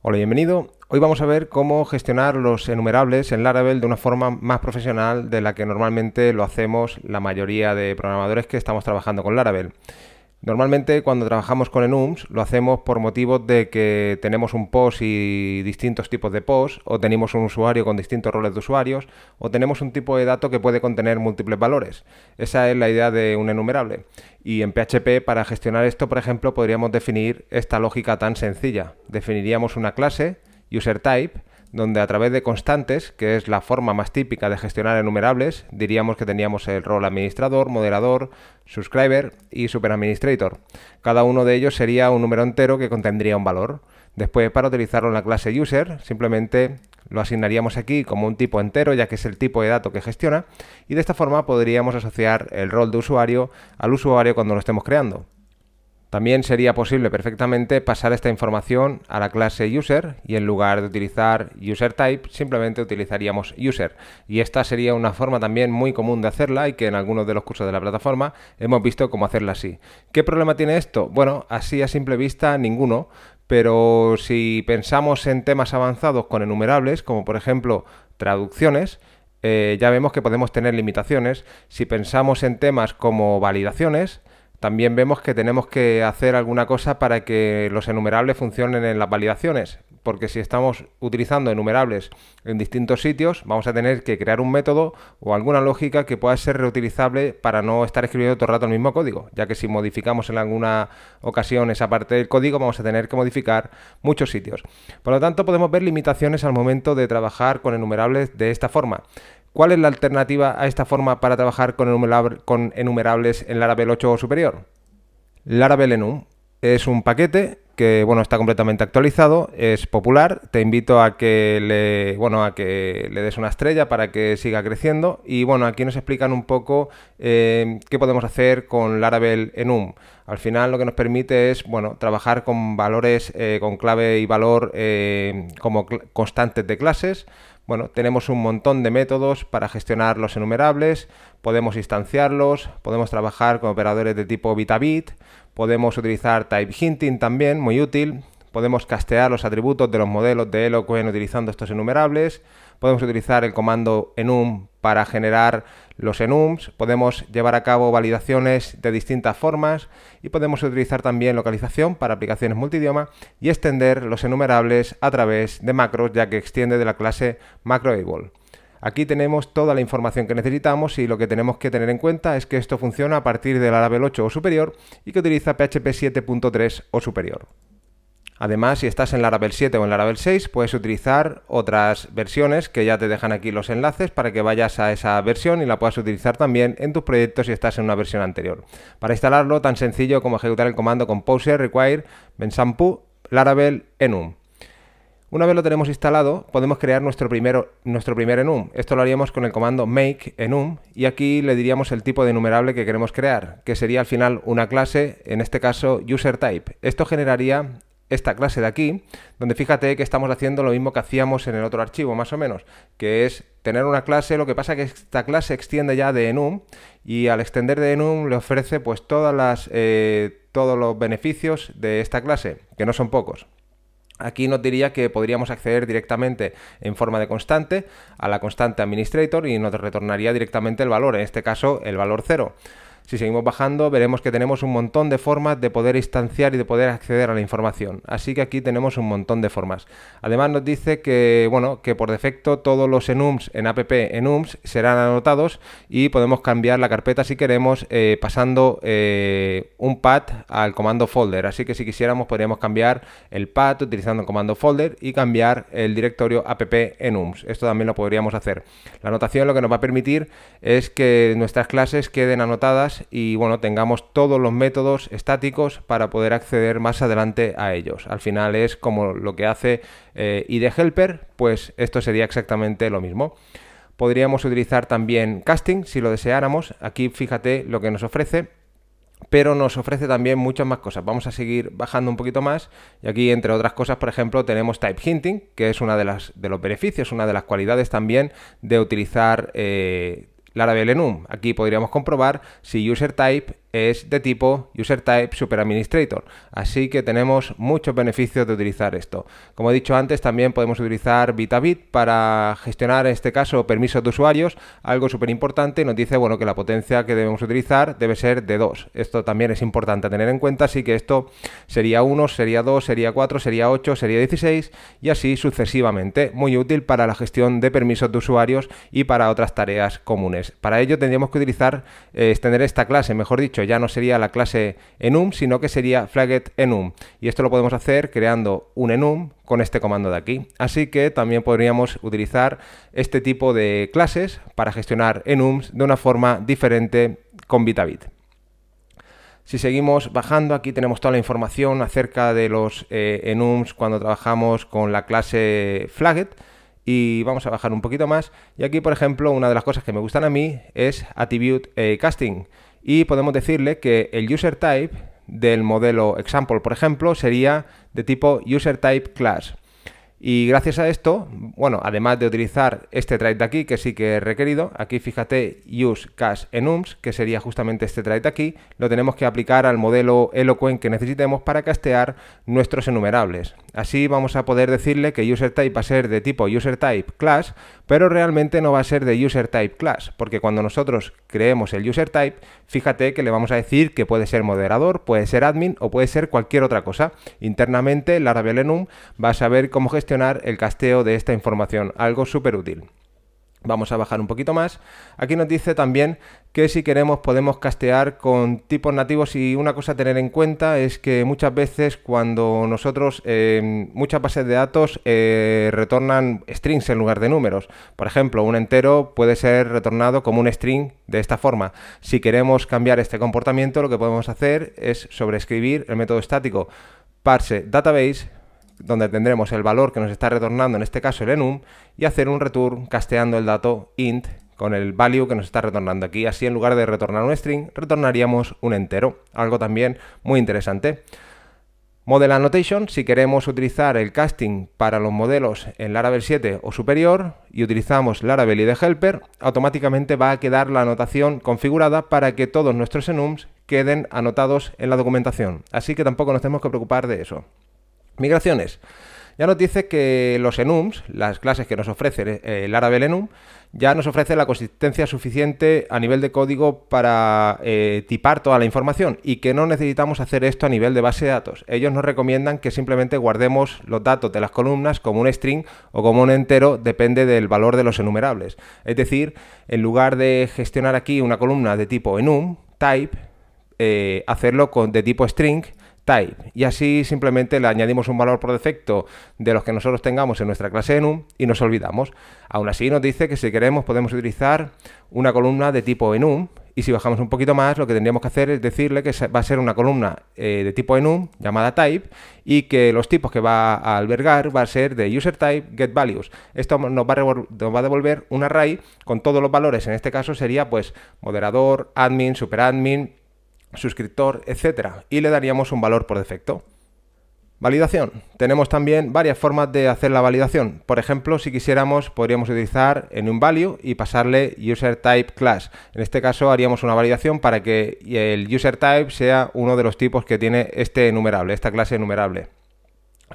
Hola, bienvenido. Hoy vamos a ver cómo gestionar los enumerables en Laravel de una forma más profesional de la que normalmente lo hacemos la mayoría de programadores que estamos trabajando con Laravel. Normalmente cuando trabajamos con enums lo hacemos por motivos de que tenemos un post y distintos tipos de post, o tenemos un usuario con distintos roles de usuarios, o tenemos un tipo de dato que puede contener múltiples valores. Esa es la idea de un enumerable. Y en PHP para gestionar esto, por ejemplo, podríamos definir esta lógica tan sencilla. Definiríamos una clase, user type, donde a través de constantes, que es la forma más típica de gestionar enumerables, diríamos que teníamos el rol administrador, moderador, subscriber y superadministrator. Cada uno de ellos sería un número entero que contendría un valor. Después, para utilizarlo en la clase user, simplemente lo asignaríamos aquí como un tipo entero, ya que es el tipo de dato que gestiona, y de esta forma podríamos asociar el rol de usuario al usuario cuando lo estemos creando. También sería posible perfectamente pasar esta información a la clase user y en lugar de utilizar userType simplemente utilizaríamos user. Y esta sería una forma también muy común de hacerla y que en algunos de los cursos de la plataforma hemos visto cómo hacerla así. ¿Qué problema tiene esto? Bueno, así a simple vista ninguno, pero si pensamos en temas avanzados con enumerables, como por ejemplo traducciones, eh, ya vemos que podemos tener limitaciones. Si pensamos en temas como validaciones, también vemos que tenemos que hacer alguna cosa para que los enumerables funcionen en las validaciones, porque si estamos utilizando enumerables en distintos sitios, vamos a tener que crear un método o alguna lógica que pueda ser reutilizable para no estar escribiendo todo el rato el mismo código, ya que si modificamos en alguna ocasión esa parte del código, vamos a tener que modificar muchos sitios. Por lo tanto, podemos ver limitaciones al momento de trabajar con enumerables de esta forma. ¿Cuál es la alternativa a esta forma para trabajar con, enumerables en Laravel 8 o superior? Laravel Enum es un paquete que bueno, está completamente actualizado, es popular, te invito a que le, bueno, a que le des una estrella para que siga creciendo y bueno, aquí nos explican un poco eh, qué podemos hacer con Laravel Enum. Al final lo que nos permite es bueno, trabajar con valores, eh, con clave y valor eh, como constantes de clases, bueno, tenemos un montón de métodos para gestionar los enumerables, podemos instanciarlos, podemos trabajar con operadores de tipo bit a bit, Podemos utilizar type hinting también, muy útil. Podemos castear los atributos de los modelos de Eloquent utilizando estos enumerables. Podemos utilizar el comando enum para generar los enums. Podemos llevar a cabo validaciones de distintas formas y podemos utilizar también localización para aplicaciones multidioma y extender los enumerables a través de macros ya que extiende de la clase macroable. Aquí tenemos toda la información que necesitamos y lo que tenemos que tener en cuenta es que esto funciona a partir del Laravel 8 o superior y que utiliza PHP 7.3 o superior. Además, si estás en Laravel 7 o en Laravel 6, puedes utilizar otras versiones que ya te dejan aquí los enlaces para que vayas a esa versión y la puedas utilizar también en tus proyectos si estás en una versión anterior. Para instalarlo, tan sencillo como ejecutar el comando composer require bensampu laravel enum una vez lo tenemos instalado, podemos crear nuestro, primero, nuestro primer enum. Esto lo haríamos con el comando make enum y aquí le diríamos el tipo de enumerable que queremos crear, que sería al final una clase, en este caso user type. Esto generaría esta clase de aquí, donde fíjate que estamos haciendo lo mismo que hacíamos en el otro archivo, más o menos, que es tener una clase, lo que pasa es que esta clase extiende ya de enum y al extender de enum le ofrece pues todas las, eh, todos los beneficios de esta clase, que no son pocos. Aquí nos diría que podríamos acceder directamente en forma de constante a la constante administrator y nos retornaría directamente el valor, en este caso el valor 0. Si seguimos bajando, veremos que tenemos un montón de formas de poder instanciar y de poder acceder a la información. Así que aquí tenemos un montón de formas. Además nos dice que, bueno, que por defecto todos los enums en app enums serán anotados y podemos cambiar la carpeta si queremos eh, pasando eh, un path al comando folder. Así que si quisiéramos podríamos cambiar el path utilizando el comando folder y cambiar el directorio app enums. Esto también lo podríamos hacer. La anotación lo que nos va a permitir es que nuestras clases queden anotadas y bueno, tengamos todos los métodos estáticos para poder acceder más adelante a ellos. Al final es como lo que hace eh, ID Helper, pues esto sería exactamente lo mismo. Podríamos utilizar también casting si lo deseáramos. Aquí fíjate lo que nos ofrece pero nos ofrece también muchas más cosas. Vamos a seguir bajando un poquito más y aquí entre otras cosas, por ejemplo, tenemos type hinting, que es una de las de los beneficios, una de las cualidades también de utilizar eh, Laravel Aquí podríamos comprobar si user type es de tipo User Type Super Administrator, así que tenemos muchos beneficios de utilizar esto. Como he dicho antes, también podemos utilizar Bit-a-Bit para gestionar, en este caso, permisos de usuarios, algo súper importante, nos dice bueno, que la potencia que debemos utilizar debe ser de 2. Esto también es importante tener en cuenta, así que esto sería 1, sería 2, sería 4, sería 8, sería 16 y así sucesivamente. Muy útil para la gestión de permisos de usuarios y para otras tareas comunes. Para ello tendríamos que utilizar, eh, extender esta clase, mejor dicho, ya no sería la clase enum, sino que sería Flagget enum. Y esto lo podemos hacer creando un enum con este comando de aquí. Así que también podríamos utilizar este tipo de clases para gestionar enums de una forma diferente con Bitabit Si seguimos bajando, aquí tenemos toda la información acerca de los eh, enums cuando trabajamos con la clase Flagget. y vamos a bajar un poquito más. Y aquí, por ejemplo, una de las cosas que me gustan a mí es Attribute eh, Casting y podemos decirle que el user type del modelo example, por ejemplo, sería de tipo user type class. Y gracias a esto, bueno, además de utilizar este trait de aquí, que sí que es requerido, aquí fíjate use enums, que sería justamente este trait de aquí, lo tenemos que aplicar al modelo Eloquent que necesitemos para castear nuestros enumerables. Así vamos a poder decirle que user type va a ser de tipo user type class, pero realmente no va a ser de user type class, porque cuando nosotros creemos el user type, fíjate que le vamos a decir que puede ser moderador, puede ser admin o puede ser cualquier otra cosa. Internamente, Laravel Enum va a saber cómo gestionar el casteo de esta información, algo súper útil. Vamos a bajar un poquito más. Aquí nos dice también que si queremos podemos castear con tipos nativos y una cosa a tener en cuenta es que muchas veces cuando nosotros, eh, muchas bases de datos eh, retornan strings en lugar de números. Por ejemplo, un entero puede ser retornado como un string de esta forma. Si queremos cambiar este comportamiento, lo que podemos hacer es sobreescribir el método estático parse database donde tendremos el valor que nos está retornando, en este caso el enum, y hacer un return casteando el dato int con el value que nos está retornando aquí. Así en lugar de retornar un string, retornaríamos un entero, algo también muy interesante. Model Annotation, si queremos utilizar el casting para los modelos en Laravel 7 o superior y utilizamos Laravel y Helper, automáticamente va a quedar la anotación configurada para que todos nuestros enums queden anotados en la documentación. Así que tampoco nos tenemos que preocupar de eso. Migraciones. Ya nos dice que los enums, las clases que nos ofrece el Laravel enum, ya nos ofrece la consistencia suficiente a nivel de código para eh, tipar toda la información y que no necesitamos hacer esto a nivel de base de datos. Ellos nos recomiendan que simplemente guardemos los datos de las columnas como un string o como un entero, depende del valor de los enumerables. Es decir, en lugar de gestionar aquí una columna de tipo enum, type, eh, hacerlo con, de tipo string type. Y así simplemente le añadimos un valor por defecto de los que nosotros tengamos en nuestra clase enum y nos olvidamos. Aún así nos dice que si queremos podemos utilizar una columna de tipo enum y si bajamos un poquito más, lo que tendríamos que hacer es decirle que va a ser una columna eh, de tipo enum llamada type y que los tipos que va a albergar va a ser de user type get values. Esto nos va, a va a devolver un array con todos los valores. En este caso sería pues moderador, admin, superadmin, suscriptor, etcétera Y le daríamos un valor por defecto. Validación. Tenemos también varias formas de hacer la validación. Por ejemplo, si quisiéramos, podríamos utilizar en un value y pasarle user type class. En este caso haríamos una validación para que el user type sea uno de los tipos que tiene este enumerable, esta clase enumerable.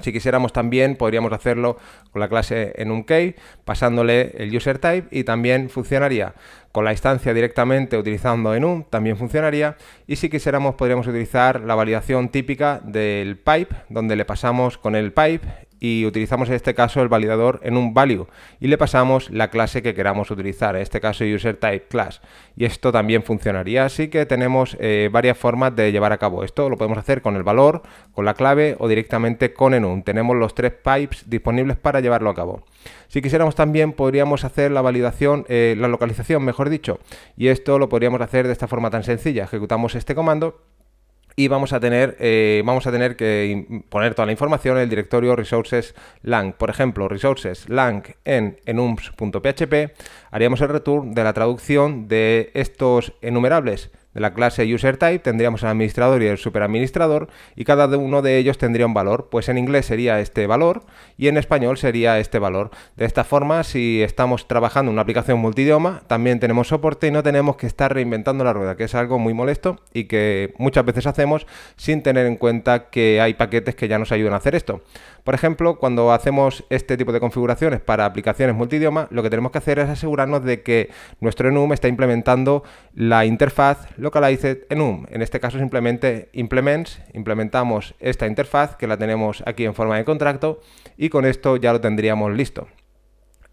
Si quisiéramos también podríamos hacerlo con la clase en un key, pasándole el user type y también funcionaría. Con la instancia directamente utilizando enum también funcionaría y si quisiéramos podríamos utilizar la validación típica del pipe donde le pasamos con el pipe y utilizamos en este caso el validador en un value y le pasamos la clase que queramos utilizar, en este caso user type class. Y esto también funcionaría, así que tenemos eh, varias formas de llevar a cabo esto. Lo podemos hacer con el valor, con la clave o directamente con enum. Tenemos los tres pipes disponibles para llevarlo a cabo. Si quisiéramos también podríamos hacer la validación, eh, la localización, mejor dicho, y esto lo podríamos hacer de esta forma tan sencilla. Ejecutamos este comando y vamos a tener, eh, vamos a tener que poner toda la información en el directorio resources lang. Por ejemplo, resources lang en enums.php haríamos el return de la traducción de estos enumerables de la clase UserType tendríamos el administrador y el superadministrador y cada uno de ellos tendría un valor, pues en inglés sería este valor y en español sería este valor. De esta forma, si estamos trabajando en una aplicación multidioma, también tenemos soporte y no tenemos que estar reinventando la rueda, que es algo muy molesto y que muchas veces hacemos sin tener en cuenta que hay paquetes que ya nos ayudan a hacer esto. Por ejemplo, cuando hacemos este tipo de configuraciones para aplicaciones multidioma, lo que tenemos que hacer es asegurarnos de que nuestro enum está implementando la interfaz localized enum. En este caso simplemente implements, implementamos esta interfaz que la tenemos aquí en forma de contrato y con esto ya lo tendríamos listo.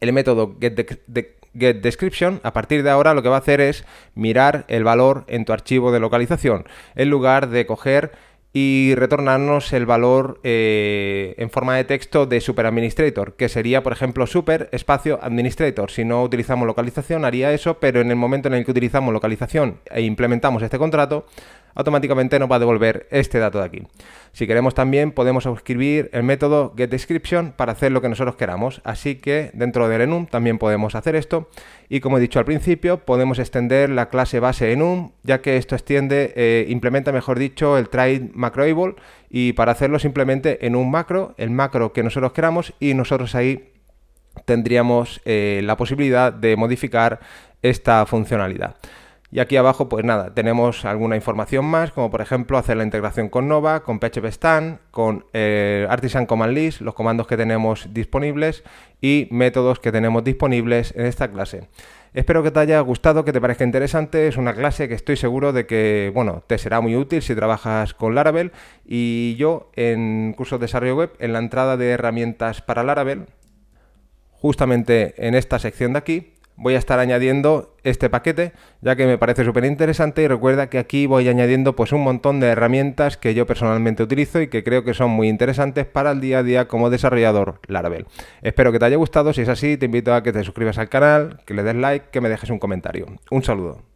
El método getDescription get description, a partir de ahora lo que va a hacer es mirar el valor en tu archivo de localización en lugar de coger y retornarnos el valor eh, en forma de texto de Super Administrator, que sería, por ejemplo, Super Espacio Administrator. Si no utilizamos localización, haría eso, pero en el momento en el que utilizamos localización e implementamos este contrato, automáticamente nos va a devolver este dato de aquí. Si queremos también podemos escribir el método getDescription para hacer lo que nosotros queramos, así que dentro de enum también podemos hacer esto y como he dicho al principio podemos extender la clase base en un, ya que esto extiende, eh, implementa mejor dicho el trade macroable y para hacerlo simplemente en un macro, el macro que nosotros queramos y nosotros ahí tendríamos eh, la posibilidad de modificar esta funcionalidad. Y aquí abajo, pues nada, tenemos alguna información más, como por ejemplo hacer la integración con Nova, con PHP Stan, con eh, Artisan Command List, los comandos que tenemos disponibles y métodos que tenemos disponibles en esta clase. Espero que te haya gustado, que te parezca interesante. Es una clase que estoy seguro de que, bueno, te será muy útil si trabajas con Laravel. Y yo en cursos de desarrollo web, en la entrada de herramientas para Laravel, justamente en esta sección de aquí, voy a estar añadiendo este paquete, ya que me parece súper interesante y recuerda que aquí voy añadiendo pues un montón de herramientas que yo personalmente utilizo y que creo que son muy interesantes para el día a día como desarrollador Laravel. Espero que te haya gustado, si es así te invito a que te suscribas al canal, que le des like, que me dejes un comentario. Un saludo.